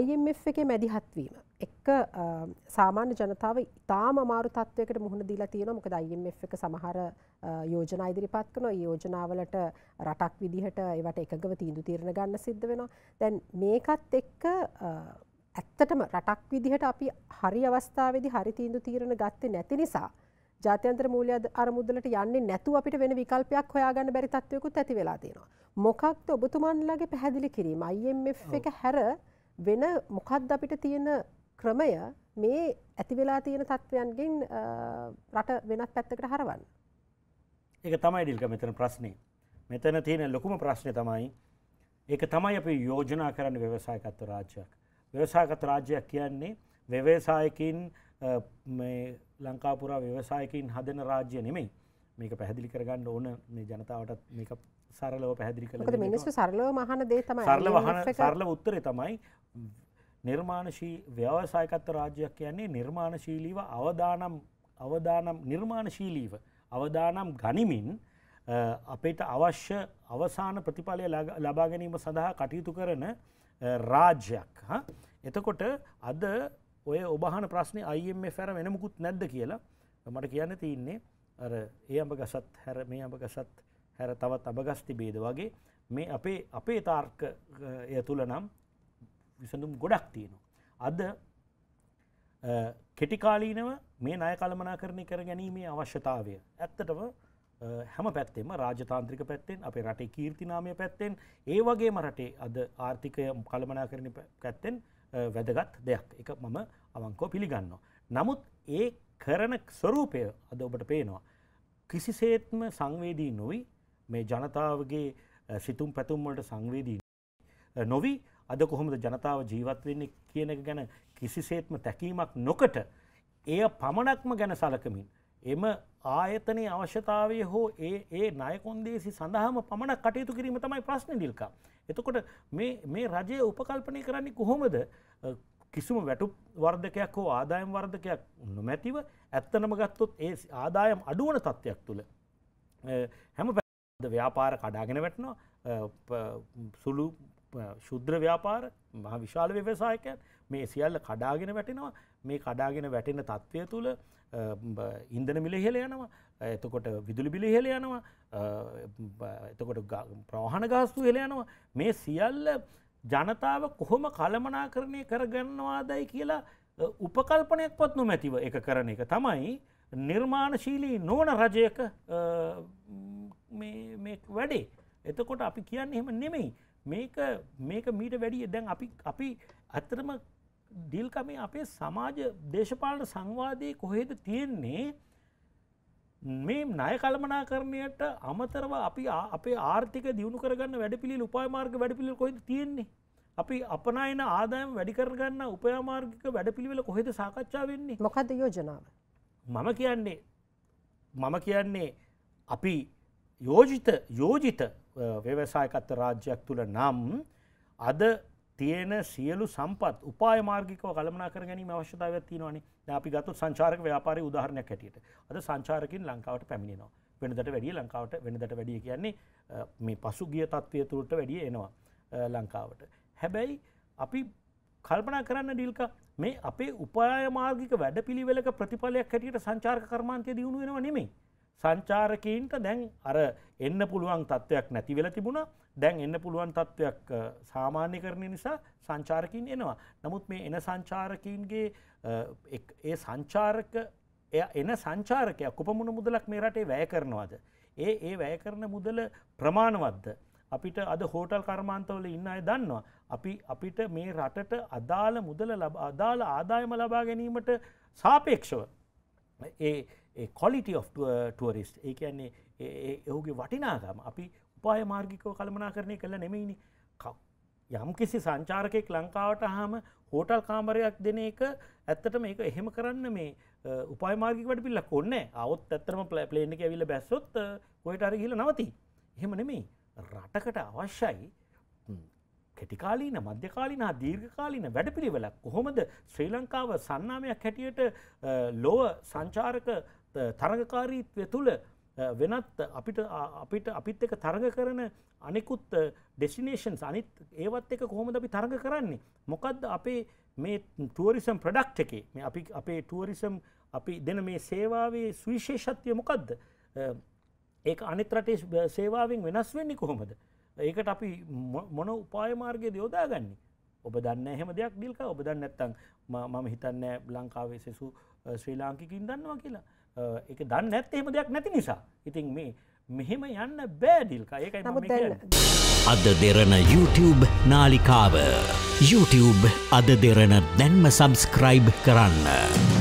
IMF එකේ මැදිහත්වීම එක්ක සාමාන්‍ය ජනතාව ඉතාම අමාරු තත්වයකට මුහුණ දීලා තියෙනවා මොකද IMF එක සමහර යෝජනා ඉදිරිපත් කරනවා ඒ යෝජනාවලට රටක් විදිහට ඒවට එකගව තීන්දුව తీරන ගන්න සිද්ධ වෙනවා දැන් මේකත් එක්ක ඇත්තටම රටක් විදිහට අපි හරි අවස්ථාවේදී හරි තීන්දුව తీරන ගත්තේ නැති නිසා ජාත්‍යන්තර මූල්‍ය අරමුදලට යන්නේ නැතුව අපිට වෙන විකල්පයක් හොයාගන්න බැරි තත්වයකුත් ඇති වෙලා තියෙනවා මොකක්ද ඔබතුමන්ලාගේ පැහැදිලි කිරීම IMF එක හැර වෙන මොකක්ද අපිට තියෙන ක්‍රමය මේ ඇතිවෙලා තියෙන තත්ත්වයන්ගෙන් රට වෙනත් පැත්තකට හරවන්න. ඒක තමයි ඩිල්ක මෙතන ප්‍රශ්නය මෙතන තියෙන ලොකුම ප්‍රශ්නය තමයි ඒක තමයි අපි යෝජනා කරන්න ව්‍යවසායකත්ව රාජ්‍යයක් ව්‍යවසායකත් රාජ්‍යයක් කියන්නේ ව්‍යවසායකින් ලංකාපුරා ව්‍යවසායකින් හදන රාජ්‍ය නෙමෙයි මේක පැහදිලි කරගන්න ඕන මේ ජනතාවට මේක සරලව පැහදිලි කළ මිනිස්ස සරලව මහන දේ තමයි සරල වහන සරල උත්තරය තමයි නිර්මාණශී ව්‍යවසායකත්ව රාජ්‍යයක් කියන්නේ නිර්මාණශීලීව අවදානම් අවදානම් නිර්මාණශීලීව අවදානම් ගනිමින් අපට අවශ්‍ය අවසාන ප්‍රතිඵලය ලබා ගැනීම සඳහා කටයුතු කරන රාජ්‍යයක් එතකොට අද ඔය ඔබහන ප්‍රශ්නය අයිම පැර වෙනමුකුත් නැද්ද කියලා මට කියන්න තියන්නේ අර ඒ අඹ ගසත් හැර මේ අඹ ගසත් හැර තවත් අඹගස් තිබේද වගේ මේ අපේ අපේ තාර්ක එය තුළ නම් විසඳුම් ගොඩක් තියෙනවා. අද කෙටිකාලීනව මේ නය කළමනා කරණය කර ගැනීමේ අවශ්‍යතාවය. ඇත්තටම හැම පැත්තෙම රාජතාන්ත්‍රික පැත්තෙන් අපේ රටේ කීර්තිනාමය පැත්තෙන් ඒ වගේ මරටේ අද ආර්ථිකය කළමනා කරණ පැත්තෙන් වැදගත් දෙයක් එක මම අවංකෝ පිළිගන්නවා. නමුත් ඒ කරන ස්වරූපය අද ඔබට පේනවා. කිසිසේත්ම සංවේදී නොයි මේ ජනතාවගේ සිතුම් පැතුම්වලට සංවේදී නොවී අද කොහොමද ජනතාව ජීවත් වෙන්නේ කියන එක ගැන කිසිසේත්ම තැකීමක් නොකට එය පමණක්ම ගැන සලකමින් එම ආයතනයේ අවශ්‍යතාවය හෝ ඒ ඒ නායකොන්දේසි සඳහාම පමණක් කටයුතු කිරීම තමයි ප්‍රශ්න ඩිල්කා. එතකොට මේ රජය උපකල්පනය කරන්නේ කොහොමද කිසිම වැටුප් වර්ධකයක් හෝ ආදායම් වර්ධකයක් නොමැතිව ඇත්තනම ගත්තොත් ඒ ආදායම් අඩුවන තත්ත්වයක් තුළ හැම පැද ව්‍යාපාර කඩාගෙන වැටනවා සුළු ශුද්‍ර ව්‍යාපාර මහ විශාල ව්‍යවසායකයන් මේ සියල්ල කඩාගෙන වැටෙනවා මේ කඩාගෙන වැටෙන තත්ත්වය තුළ ඉන්දන මිල ඉහල යනවා එතකොට විදුලි බිලි ඉහල යනවා එතකොට ප්‍රවාහණ ගාස්තු ඉහල යනවා මේ සියල්ල ජනතාව කොහොම කළමනාකරණය කරගන්නවාදයි කියලා උපකල්පනයක් පත් නොමැතිව එක කරන එක තමයි නිර්මාණශීලී නෝන රජයක වැඩේ. එතකොට අපි කියන්න එහෙම නෙමෙයි මේක මේක මීට වැඩිය දැන් අපි අපි ඇත්තරම ඩිල්කමේ අපේ සමාජ දේශපාලන සංවාදය කොහෙද තියෙන්නේ මේ නය කළමනා කරණයට අමතරව අපි අපේ ආර්ථික දියුණු කරගන්න වැඩපිළි උපාමාර්ග වැඩපිළි කොයිද තියෙන්නේ අපි අපනයන ආදායම් වැඩි කරගන්න උපයාමාර්ගික වැඩපිළිවෙල කොහෙද සාකච්ඡා වෙන්නේ මොකද යෝජනාව මම කියන්නේ මම කියන්නේ අපි යෝජිත යෝජිත ව්‍යවසායකත්ත රාජ්‍යයක් තුළ නම් අද තියෙන සියලු සම්පත් උපාය මාර්ගිකව කළමනා කර ගැනීම අවශ්‍යතාවයක් තියෙනවානේ අපි ගත්තු සංචාරක ව්‍යාපාරය උදාහරණයක් හැටියට අද සංචාරකින් ලංකාවට පැමිණෙනවා වෙනදට වැඩිය ලංකාවට වෙනදට වැඩිය කියන්නේ මේ පසුගිය තත්ත්වය තුළට වැඩිය එනවා ලංකාවට හැබැයි අපි කල්පනා කරන්න ඩිල්ක මේ අපේ උපාය මාර්ගික වැඩ පිළිවෙලක ප්‍රතිඵලයක් හැටියට සංචාර්ක කර්මාන්තය දියුණු වෙනවා නෙමෙයි සංචාරකීන්ට දැන් අර එන්න පුළුවන් තත්ත්වයක් නැති වෙලා තිබුණා දැන් එන්න පුළුවන් තත්ත්වයක් සාමාන්‍ය කරණය නිසා සංචාරකින් එනවා. නමුත් මේ එන සංචාරකීන්ගේ ඒ සංචාරක එන සංචාරකය කොපමුණ මුදලක් මේ රටේ වැය කරනවාද. ඒ ඒ වැය කරන මුදල ප්‍රමාණවත්ද. අපිට අද හෝටල් කර්මාන්තවල ඉන්න අය දන්නවා. අපි අපිට මේ රටට අදාළ මුදල අදාළ ආදායම ලබා ගැනීමට සාපේක්ෂව ඒ කොලිටි of ටුවරිස්ට ඒ කියන්නේ ඔහුගේ වටිනාගම අපි උපාය මාර්ගිකව කළමනා කරණය කළ නෙමෙයිනි යම් කිසි සංචාරකයෙක් ලංකාවට හාම හෝටල් කාමරයක් දෙන එක ඇත්තට මේක එහෙම කරන්න මේ උපයමාර්ගිකට පිල්ල කොන්න අවත් ඇත්තරම පලේන ඇවිල බැස්සොත් කොයට අර ගිල නවති. එහෙම නෙමේ රටකට අවශ්‍යයි කෙටිකාලීන මධ්‍යකාලීන දීර්ඝකාලීන වැඩපිළිවෙලක් කොහොමද ශ්‍රී ලංකාව සන්නාමයක් හැටියට ලොව සංචාරක තරඟකාරීත්වය තුළ වෙනත් අපිට අපිට අපිත් එක තරඟ කරන අනෙකුත් ඩෙසිනේෂන්ස් අනිත් ඒවත් එක කොහොමද අපි තරඟ කරන්නේ මොකක්ද අපේ මේ ටුවරිසම් ප්‍රඩක්් එකේ මේ අපි අපේ ටුවරිසම් අපි දෙන මේ සේවාවේ සුවිශේෂත්වය මොකක්ද ඒ අනිත්‍රටේ සේවාවෙන් වෙනස් වෙන්නේ කොහොමද ඒකට අපි මොන උපායමාර්ගයද යෝදාගන්නේ ඔබ දන්න එහෙම දෙයක් දිල්ක ඔබ දන්න ඇත්තං මම හිතන්න ලංකාවේ සෙසු ශ්‍රී ලාංකිකින් දන්නවා කියලා එක දන්න නැත් එහෙම දෙයක් නැති නිසා ඉතින් මේ මෙහෙම යන්න බෑඩිල්කා ඒකයි නමුත් අද දෙරන YouTube නාලිකාව YouTube අද දෙරන දැන්ම සබස්ක්‍රයිබ් කරන්න.